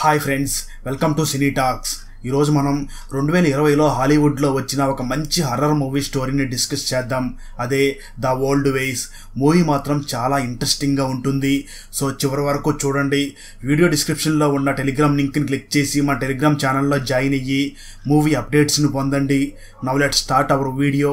hi friends welcome to cine talks ఈరోజు మనం రెండు వేల ఇరవైలో హాలీవుడ్లో వచ్చిన ఒక మంచి హర్రర్ మూవీ స్టోరీని డిస్కస్ చేద్దాం అదే ద ఓల్డ్ వేస్ మూవీ మాత్రం చాలా ఇంట్రెస్టింగ్గా ఉంటుంది సో చివరి వరకు చూడండి వీడియో డిస్క్రిప్షన్లో ఉన్న టెలిగ్రామ్ లింక్ని క్లిక్ చేసి మా టెలిగ్రామ్ ఛానల్లో జాయిన్ అయ్యి మూవీ అప్డేట్స్ని పొందండి now let start our video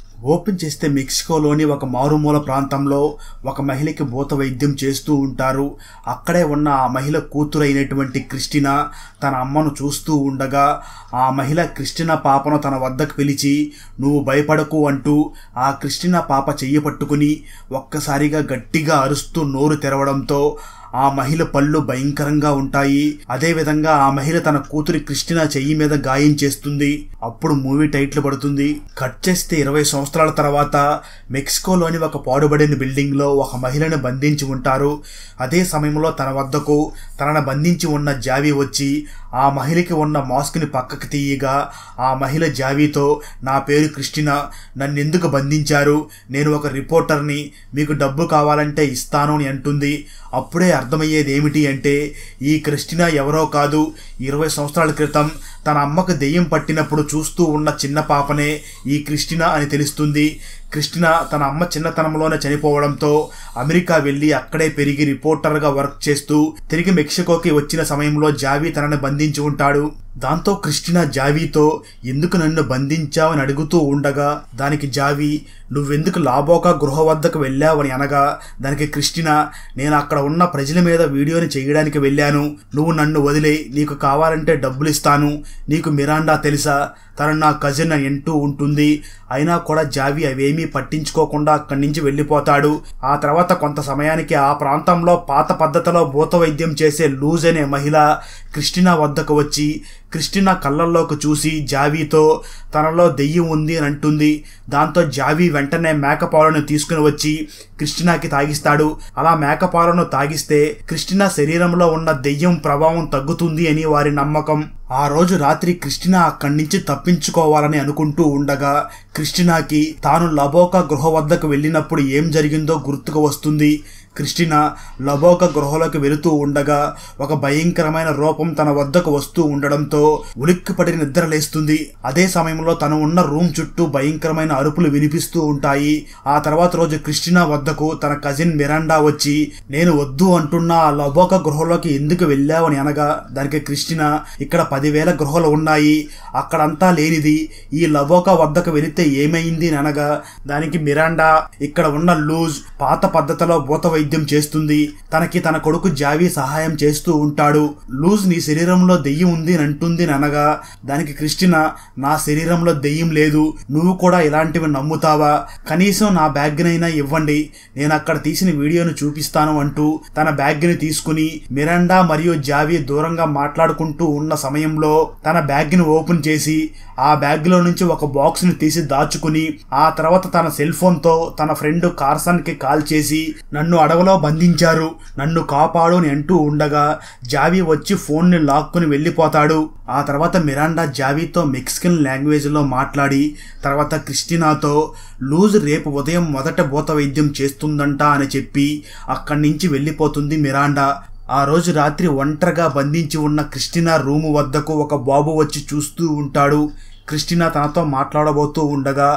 open చేస్తే మెక్సికోలోని ఒక మారుమూల ప్రాంతంలో ఒక మహిళకి భూత వైద్యం చేస్తూ ఉంటారు అక్కడే ఉన్న ఆ మహిళ కూతురైనటువంటి క్రిస్టినా తన అమ్మను చూస్తూ ఉండగా ఆ మహిళ క్రిస్టినా పాపను తన వద్దకు పిలిచి నువ్వు భయపడకు అంటూ ఆ క్రిస్టినా పాప చెయ్యి పట్టుకుని ఒక్కసారిగా గట్టిగా అరుస్తూ నోరు తెరవడంతో ఆ మహిళ పళ్ళు భయంకరంగా ఉంటాయి అదేవిధంగా ఆ మహిళ తన కూతురి క్రిస్టినా చెయ్యి మీద గాయం చేస్తుంది అప్పుడు మూవీ టైటిల్ పడుతుంది కట్ చేస్తే ఇరవై సంవత్సరాల తర్వాత మెక్సికోలోని ఒక పాడుబడిన బిల్డింగ్లో ఒక మహిళను బంధించి ఉంటారు అదే సమయంలో తన వద్దకు తనను బంధించి ఉన్న జావి వచ్చి ఆ మహిళకి ఉన్న మాస్క్ ని పక్కకు తీయగా ఆ మహిళ జావీతో నా పేరు క్రిస్టినా నన్నెందుకు బంధించారు నేను ఒక రిపోర్టర్ని మీకు డబ్బు కావాలంటే ఇస్తాను అని అంటుంది అప్పుడే అర్థమయ్యేది ఏమిటి అంటే ఈ క్రిస్టినా ఎవరో కాదు ఇరవై సంవత్సరాల క్రితం తన అమ్మకు దెయ్యం పట్టినప్పుడు చూస్తూ ఉన్న చిన్న పాపనే ఈ క్రిస్టినా అని తెలుస్తుంది కృష్ణ తన అమ్మ చిన్నతనంలోనే చనిపోవడంతో అమెరికా వెళ్ళి అక్కడే పెరిగి రిపోర్టర్గా వర్క్ చేస్తూ తిరిగి మెక్సికోకి వచ్చిన సమయంలో జావి తనను బంధించి ఉంటాడు దాంతో కృష్ణ జావీతో ఎందుకు నన్ను బంధించావని అడుగుతూ ఉండగా దానికి జావి నువ్వెందుకు లాబోకా గృహ వద్దకు వెళ్ళావని అనగా దానికి క్రిస్టినా నేను అక్కడ ఉన్న ప్రజల మీద వీడియోని చేయడానికి వెళ్ళాను నువ్వు నన్ను వదిలే నీకు కావాలంటే డబ్బులు ఇస్తాను నీకు మిరాండా తెలుసా తన నా కజిన్ అంటూ ఉంటుంది అయినా కూడా జావి అవేమీ ఏమీ పట్టించుకోకుండా అక్కడి నుంచి వెళ్ళిపోతాడు ఆ తర్వాత కొంత సమయానికి ఆ ప్రాంతంలో పాత పద్ధతిలో భూత వైద్యం చేసే లూజ్ అనే మహిళ క్రిస్టినా వద్దకు వచ్చి క్రిస్టినా కళ్ళల్లోకి చూసి జావీతో తనలో దెయ్యం ఉంది అని అంటుంది దాంతో జావీ వెంటనే మేకపాలను తీసుకుని వచ్చి కృష్ణాకి తాగిస్తాడు అలా మేకపాలను తాగిస్తే కృష్ణ శరీరంలో ఉన్న దెయ్యం ప్రభావం తగ్గుతుంది అని వారి నమ్మకం ఆ రోజు రాత్రి కృష్ణ అక్కడి నుంచి తప్పించుకోవాలని అనుకుంటూ ఉండగా కృష్ణాకి తాను లబోకా గృహ వద్దకు వెళ్ళినప్పుడు ఏం జరిగిందో గుర్తుకు వస్తుంది కృష్ణ లబోక గృహలోకి వెళుతూ ఉండగా ఒక భయంకరమైన రూపం తన వద్దకు వస్తూ ఉండడంతో ఉలిక్కిపడి నిద్రలేస్తుంది అదే సమయంలో తను ఉన్న రూమ్ చుట్టూ భయంకరమైన అరుపులు వినిపిస్తూ ఉంటాయి ఆ తర్వాత రోజు కృష్ణ వద్ద వద్దకు తన కజిన్ మిరాండా వచ్చి నేను వద్దు అంటున్నా లబోక గృహలోకి ఎందుకు వెళ్ళావని అనగా దానికి కృష్ణ ఇక్కడ పదివేల గృహలు ఉన్నాయి అక్కడంతా లేనిది ఈ లబోక వద్దకు వెళితే ఏమైంది అని అనగా దానికి మిరాండా ఇక్కడ ఉన్న లూజ్ పాత పద్ధతిలో భూత వైద్యం చేస్తుంది తనకి తన కొడుకు జావి సహాయం చేస్తూ ఉంటాడు లూజ్ నీ శరీరంలో దెయ్యం ఉంది అని అంటుంది అనగా దానికి కృష్ణ నా శరీరంలో దెయ్యం లేదు నువ్వు కూడా ఇలాంటివి నమ్ముతావా కనీసం నా బ్యాగ్నైనా ఇవ్వండి నేను అక్కడ తీసిన వీడియోను చూపిస్తాను అంటూ తన బ్యాగ్ని తీసుకుని మిరాండా మరియు జావి దూరంగా మాట్లాడుకుంటూ ఉన్న సమయంలో తన బ్యాగ్ని ఓపెన్ చేసి ఆ బ్యాగ్లో నుంచి ఒక బాక్స్ని తీసి దాచుకుని ఆ తర్వాత తన సెల్ ఫోన్తో తన ఫ్రెండ్ కార్సన్కి కాల్ చేసి నన్ను అడవిలో బంధించారు నన్ను కాపాడు అని అంటూ ఉండగా జావి వచ్చి ఫోన్ని లాక్కుని వెళ్ళిపోతాడు ఆ తర్వాత మిరాండా జావీతో మెక్సికన్ లాంగ్వేజ్లో మాట్లాడి తర్వాత క్రిస్టినాతో లూజ్ రేపు ఉదయం మొదట భూత వైద్యం చేస్తుందంట అని చెప్పి అక్కడి నుంచి వెళ్ళిపోతుంది మిరాండా ఆ రోజు రాత్రి ఒంటరిగా బంధించి ఉన్న క్రిస్టినా రూము వద్దకు ఒక బాబు వచ్చి చూస్తూ ఉంటాడు క్రిస్టినా తనతో మాట్లాడబోతూ ఉండగా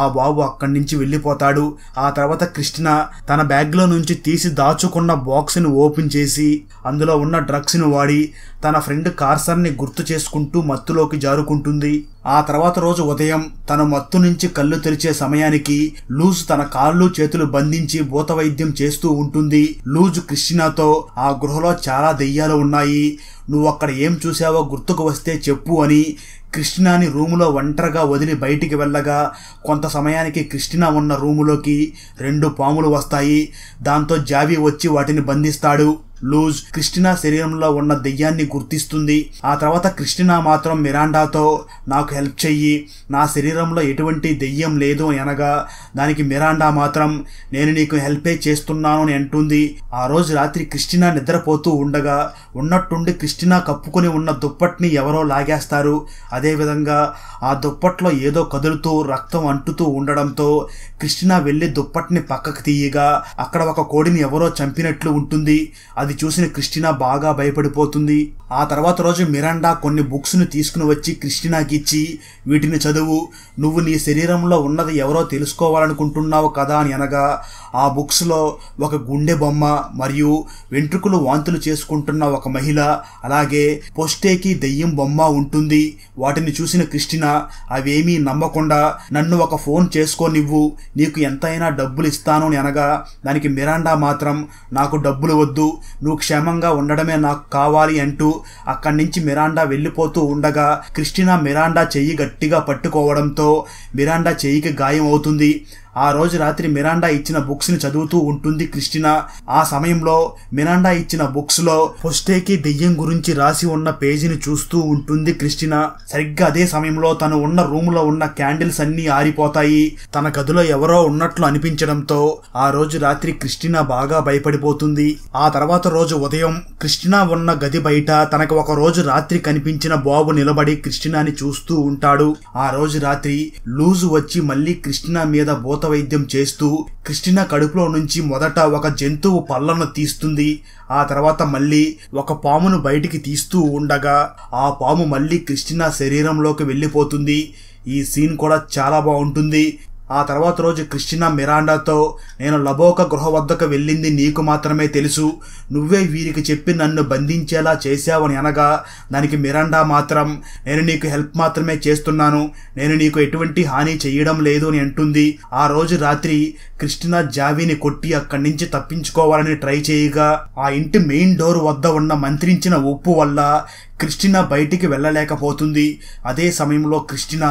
ఆ బాబు అక్కడి నుంచి వెళ్ళిపోతాడు ఆ తర్వాత కృష్ణ తన బ్యాగ్లో నుంచి తీసి దాచుకున్న బాక్స్ని ఓపెన్ చేసి అందులో ఉన్న డ్రగ్స్ని వాడి తన ఫ్రెండ్ కార్సర్ని గుర్తు చేసుకుంటూ మత్తులోకి జారుకుంటుంది ఆ తర్వాత రోజు ఉదయం తన మత్తు నుంచి కళ్ళు తెరిచే సమయానికి లూజ్ తన కాళ్ళు చేతులు బంధించి భూత వైద్యం చేస్తూ ఉంటుంది లూజ్ క్రిస్టినాతో ఆ గృహలో చాలా దెయ్యాలు ఉన్నాయి నువ్వు అక్కడ ఏం చూసావో గుర్తుకు వస్తే చెప్పు అని క్రిస్టినాని రూములో ఒంటరిగా వదిలి బయటికి వెళ్ళగా కొంత సమయానికి క్రిస్టినా ఉన్న రూములోకి రెండు పాములు వస్తాయి దాంతో జావి వచ్చి వాటిని బంధిస్తాడు లూజ్ క్రిస్టినా శరీరంలో ఉన్న దెయ్యాన్ని గుర్తిస్తుంది ఆ తర్వాత క్రిస్టినా మాత్రం మిరాండాతో నాకు హెల్ప్ చెయ్యి నా శరీరంలో ఎటువంటి దెయ్యం లేదు అని అనగా దానికి మిరాండా మాత్రం నేను నీకు హెల్పే చేస్తున్నాను అని అంటుంది ఆ రోజు రాత్రి క్రిస్టినా నిద్రపోతూ ఉండగా ఉన్నట్టుండి క్రిస్టినా కప్పుకొని ఉన్న దుప్పట్ని ఎవరో లాగేస్తారు అదేవిధంగా ఆ దుప్పట్లో ఏదో కదులుతూ రక్తం అంటుతూ ఉండడంతో క్రిస్టినా వెళ్ళి దుప్పట్ని పక్కకు తీయగా అక్కడ ఒక కోడిని ఎవరో చంపినట్లు ఉంటుంది అది అది చూసిన క్రిస్టినా బాగా భయపడిపోతుంది ఆ తర్వాత రోజు మిరాండా కొన్ని బుక్స్ను తీసుకుని వచ్చి క్రిస్టినాకి ఇచ్చి వీటిని చదువు నువ్వు నీ శరీరంలో ఉన్నది ఎవరో తెలుసుకోవాలనుకుంటున్నావు కదా అని అనగా ఆ బుక్స్లో ఒక గుండె బొమ్మ మరియు వెంట్రుకలు వాంతులు చేసుకుంటున్న ఒక మహిళ అలాగే పొస్టేకి దెయ్యం బొమ్మ ఉంటుంది వాటిని చూసిన క్రిస్టినా అవేమీ నమ్మకుండా నన్ను ఒక ఫోన్ చేసుకోనివ్వు నీకు ఎంతైనా డబ్బులు ఇస్తాను అని అనగా దానికి మిరాండా మాత్రం నాకు డబ్బులు వద్దు నువ్వు క్షేమంగా ఉండడమే నాకు కావాలి అంటూ అక్కడి నుంచి మిరాండా వెళ్ళిపోతూ ఉండగా క్రిస్టినా మిరాండా చెయ్యి గట్టిగా పట్టుకోవడంతో మిరాండా చెయ్యికి గాయం అవుతుంది ఆ రోజు రాత్రి మిరాండా ఇచ్చిన బుక్స్ ని చదువుతూ ఉంటుంది క్రిస్టినా ఆ సమయంలో మిరాండా ఇచ్చిన బుక్స్ లో హొస్టేకి దెయ్యం గురించి రాసి ఉన్న పేజీని చూస్తూ ఉంటుంది క్రిస్టినా సరిగ్గా అదే సమయంలో తను ఉన్న రూమ్ లో ఉన్న క్యాండిల్స్ అన్ని ఆరిపోతాయి తన గదిలో ఎవరో ఉన్నట్లు అనిపించడంతో ఆ రోజు రాత్రి క్రిస్టినా బాగా భయపడిపోతుంది ఆ తర్వాత రోజు ఉదయం క్రిస్టినా ఉన్న గది బయట తనకు ఒక రోజు రాత్రి కనిపించిన బాబు నిలబడి క్రిస్టినాని చూస్తూ ఉంటాడు ఆ రోజు రాత్రి లూజు వచ్చి మళ్ళీ క్రిస్టినా మీద బోత వైద్యం చేస్తూ క్రిస్టినా కడుపులో నుంచి మొదట ఒక జంతువు పళ్ళను తీస్తుంది ఆ తర్వాత మళ్ళీ ఒక పామును బయటికి తీస్తూ ఉండగా ఆ పాము మళ్ళీ క్రిస్టినా శరీరంలోకి వెళ్ళిపోతుంది ఈ సీన్ కూడా చాలా బాగుంటుంది ఆ తర్వాత రోజు క్రిస్టినా మిరాండాతో నేను లబోక గృహ వద్దకు వెళ్ళింది నీకు మాత్రమే తెలుసు నువ్వే వీరికి చెప్పి నన్ను బంధించేలా చేశావని అనగా దానికి మిరాండా మాత్రం నేను నీకు హెల్ప్ మాత్రమే చేస్తున్నాను నేను నీకు ఎటువంటి హాని చేయడం లేదు అని అంటుంది ఆ రోజు రాత్రి క్రిస్టినా జావిని కొట్టి అక్కడి నుంచి తప్పించుకోవాలని ట్రై చేయగా ఆ ఇంటి మెయిన్ డోర్ వద్ద ఉన్న మంత్రించిన ఉప్పు వల్ల క్రిస్టినా బయటికి వెళ్ళలేకపోతుంది అదే సమయంలో క్రిస్టినా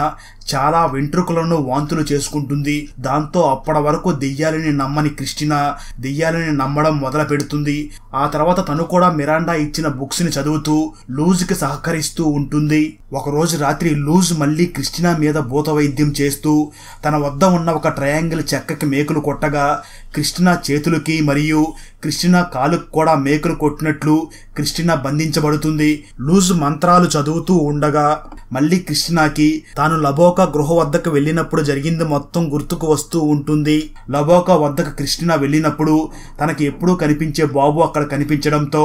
చాలా వెంట్రుకలను వాంతులు చేసుకుంటుంది దాంతో అప్పటి వరకు దెయ్యాలని నమ్మని క్రిస్టినా దెయ్యాలని నమ్మడం మొదలు పెడుతుంది ఆ తర్వాత తను కూడా మిరాండా ఇచ్చిన బుక్స్ని చదువుతూ లూజ్కి సహకరిస్తూ ఉంటుంది ఒకరోజు రాత్రి లూజ్ మళ్ళీ క్రిస్టినా మీద భూత వైద్యం చేస్తూ తన వద్ద ఉన్న ఒక ట్రయాంగిల్ చెక్కకి మేకులు కొట్టగా క్రిస్టినా చేతులకి మరియు క్రిస్టినా కాలుకు కూడా మేకులు కొట్టినట్లు క్రిస్టినా బంధించబడుతుంది లూజ్ మంత్రాలు చదువుతూ ఉండగా మళ్ళీ క్రిస్టినాకి తాను లబోకా గృహ వద్దకు వెళ్ళినప్పుడు జరిగింది మొత్తం గుర్తుకు వస్తూ ఉంటుంది లబోకా వద్దకు క్రిస్టినా వెళ్ళినప్పుడు తనకి ఎప్పుడూ కనిపించే బాబు అక్కడ కనిపించడంతో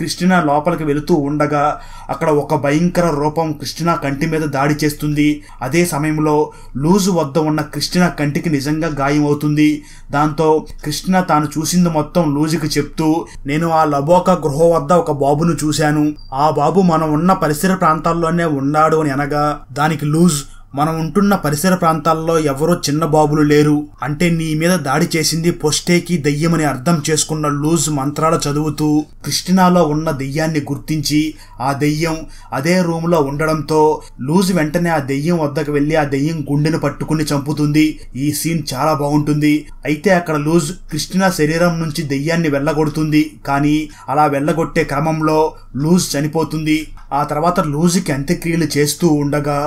కృష్ణ లోపలికి వెళుతూ ఉండగా అక్కడ ఒక భయంకర రూపం కృష్ణ కంటి మీద దాడి చేస్తుంది అదే సమయంలో లూజు వద్ద ఉన్న కృష్ణ కంటికి నిజంగా గాయం అవుతుంది దాంతో కృష్ణ తాను చూసింది మొత్తం లూజుకి చెప్తూ నేను ఆ లబోకా గృహ వద్ద ఒక బాబును చూశాను ఆ బాబు మనం ఉన్న పరిసర ప్రాంతాల్లోనే ఉన్నాడు అని అనగా దానికి లూజ్ మనం ఉంటున్న పరిసర ప్రాంతాల్లో ఎవరో చిన్న బాబులు లేరు అంటే నీ మీద దాడి చేసింది పొస్టేకి దయ్యమని అర్థం చేసుకున్న లూజ్ మంత్రాలు చదువుతూ క్రిస్టినాలో ఉన్న దెయ్యాన్ని గుర్తించి ఆ దెయ్యం అదే రూమ్లో ఉండడంతో లూజ్ వెంటనే ఆ దెయ్యం వద్దకు వెళ్ళి ఆ దెయ్యం గుండెను పట్టుకుని చంపుతుంది ఈ సీన్ చాలా బాగుంటుంది అయితే అక్కడ లూజ్ క్రిస్టినా శరీరం నుంచి దెయ్యాన్ని వెళ్ళగొడుతుంది కానీ అలా వెళ్ళగొట్టే క్రమంలో లూజ్ చనిపోతుంది ఆ తర్వాత లూజ్కి అంత్యక్రియలు చేస్తూ ఉండగా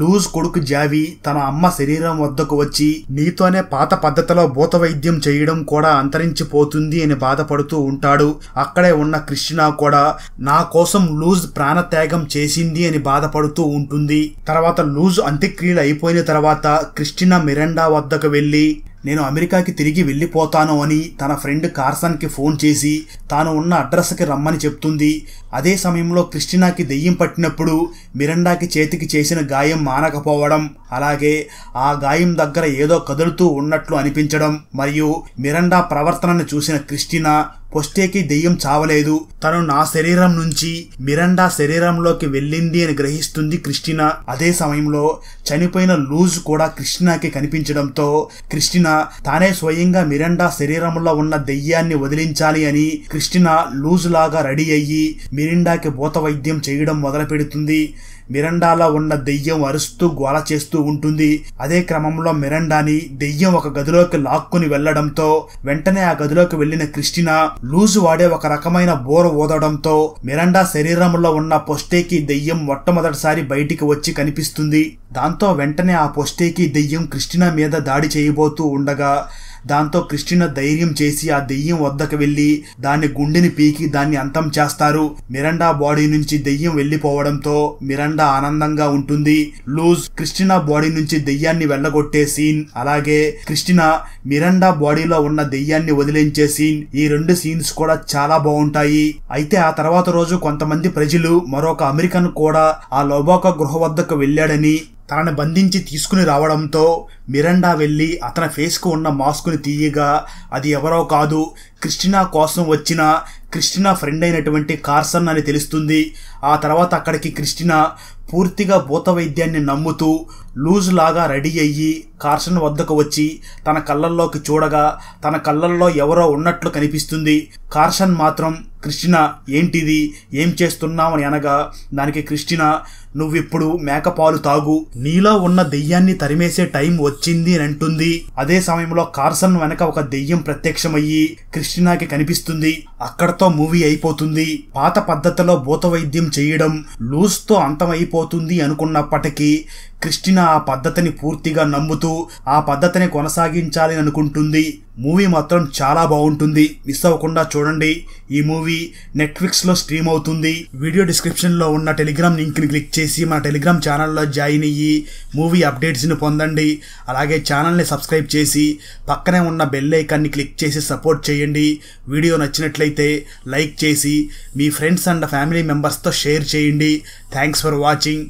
లూజ్ కొడుకు కొడుకు జావి తన అమ్మ శరీరం వద్దకు వచ్చి నీతోనే పాత పద్ధతిలో భూత వైద్యం చేయడం కూడా అంతరించిపోతుంది అని బాధపడుతూ ఉంటాడు అక్కడే ఉన్న కృష్ణ కూడా నా కోసం లూజ్ ప్రాణత్యాగం చేసింది అని బాధపడుతూ ఉంటుంది తర్వాత లూజ్ అంత్యక్రియలు అయిపోయిన తర్వాత క్రిస్టినా మిరండా వద్దకు వెళ్ళి నేను అమెరికాకి తిరిగి వెళ్ళిపోతాను అని తన ఫ్రెండ్ కార్సన్కి ఫోన్ చేసి తాను ఉన్న అడ్రస్కి రమ్మని చెప్తుంది అదే సమయంలో క్రిస్టినాకి దెయ్యం పట్టినప్పుడు మిరండాకి చేతికి చేసిన గాయం మానకపోవడం అలాగే ఆ గాయం దగ్గర ఏదో కదులుతూ ఉన్నట్లు అనిపించడం మరియు మిరండా ప్రవర్తనను చూసిన క్రిస్టినా పొస్టేకి దెయ్యం చావలేదు తను నా శరీరం నుంచి మిరండా శరీరంలోకి వెళ్ళింది అని గ్రహిస్తుంది క్రిస్టిన అదే సమయంలో చనిపోయిన లూజ్ కూడా క్రిస్టినాకి కనిపించడంతో క్రిస్టిన తానే స్వయంగా మిరండా శరీరంలో ఉన్న దెయ్యాన్ని వదిలించాలి అని క్రిస్టిన లూజ్ లాగా రెడీ అయ్యి మిరిండాకి భూత వైద్యం చేయడం మొదలు మిరండాలో ఉన్న దెయ్యం అరుస్తూ గోల చేస్తూ ఉంటుంది అదే క్రమంలో మిరండాని దెయ్యం ఒక గదిలోకి లాక్కుని వెళ్లడంతో వెంటనే ఆ గదిలోకి వెళ్లిన క్రిస్టినా లూజు వాడే ఒక రకమైన బోర ఊదడంతో మిరండా శరీరంలో ఉన్న పొస్టేకి దెయ్యం మొట్టమొదటిసారి బయటికి వచ్చి కనిపిస్తుంది దాంతో వెంటనే ఆ పొస్టేకి దెయ్యం క్రిస్టినా మీద దాడి చేయబోతూ ఉండగా దాంతో క్రిస్టిన ధైర్యం చేసి ఆ దెయ్యం వద్దకు వెళ్లి దాని గుండెని పీకి దాన్ని అంతం చేస్తారు మిరండా బాడీ నుంచి దెయ్యం వెళ్లిపోవడంతో మిరండా ఆనందంగా ఉంటుంది లూజ్ క్రిస్టినా బాడీ నుంచి దెయ్యాన్ని వెళ్లగొట్టే సీన్ అలాగే క్రిస్టిన మిరండా బాడీలో ఉన్న దెయ్యాన్ని వదిలించే సీన్ ఈ రెండు సీన్స్ కూడా చాలా బాగుంటాయి అయితే ఆ తర్వాత రోజు కొంతమంది ప్రజలు మరొక అమెరికన్ కూడా ఆ లోబాక గృహ వద్దకు వెళ్ళాడని తనని బంధించి తీసుకుని రావడంతో మిరండా వెళ్ళి అతని ఫేస్కు ఉన్న మాస్క్ని తీయగా అది ఎవరో కాదు క్రిస్టినా కోసం వచ్చిన క్రిస్టినా ఫ్రెండ్ అయినటువంటి కార్సన్ అని తెలుస్తుంది ఆ తర్వాత అక్కడికి క్రిస్టినా పూర్తిగా భూత వైద్యాన్ని నమ్ముతూ లూజ్ లాగా రెడీ అయ్యి కార్సన్ వద్దకు వచ్చి తన కళ్ళల్లోకి చూడగా తన కళ్ళల్లో ఎవరో ఉన్నట్లు కనిపిస్తుంది కార్సన్ మాత్రం కృష్ణ ఏంటిది ఏం చేస్తున్నామని అనగా దానికి క్రిస్టినా నువ్విప్పుడు మేకపాలు తాగు నీలో ఉన్న దెయ్యాన్ని తరిమేసే టైం వచ్చింది అని అంటుంది అదే సమయంలో కార్సన్ వెనక ఒక దెయ్యం ప్రత్యక్షమయ్యి క్రిస్టినాకి కనిపిస్తుంది అక్కడతో మూవీ అయిపోతుంది పాత పద్ధతిలో భూత వైద్యం చేయడం లూస్తో అంతమైపోతుంది అనుకున్నప్పటికీ క్రిస్టినా ఆ పద్ధతిని పూర్తిగా నమ్ముతూ ఆ పద్ధతిని కొనసాగించాలి అనుకుంటుంది మూవీ మాత్రం చాలా బాగుంటుంది మిస్ అవ్వకుండా చూడండి ఈ మూవీ నెట్ఫ్లిక్స్లో స్ట్రీమ్ అవుతుంది వీడియో డిస్క్రిప్షన్లో ఉన్న టెలిగ్రామ్ లింక్ని క్లిక్ చేసి మన టెలిగ్రామ్ ఛానల్లో జాయిన్ అయ్యి మూవీ అప్డేట్స్ని పొందండి అలాగే ఛానల్ని సబ్స్క్రైబ్ చేసి పక్కనే ఉన్న బెల్ ఐకాన్ని క్లిక్ చేసి సపోర్ట్ చేయండి వీడియో నచ్చినట్లయితే లైక్ చేసి మీ ఫ్రెండ్స్ అండ్ ఫ్యామిలీ మెంబర్స్తో షేర్ చేయండి థ్యాంక్స్ ఫర్ వాచింగ్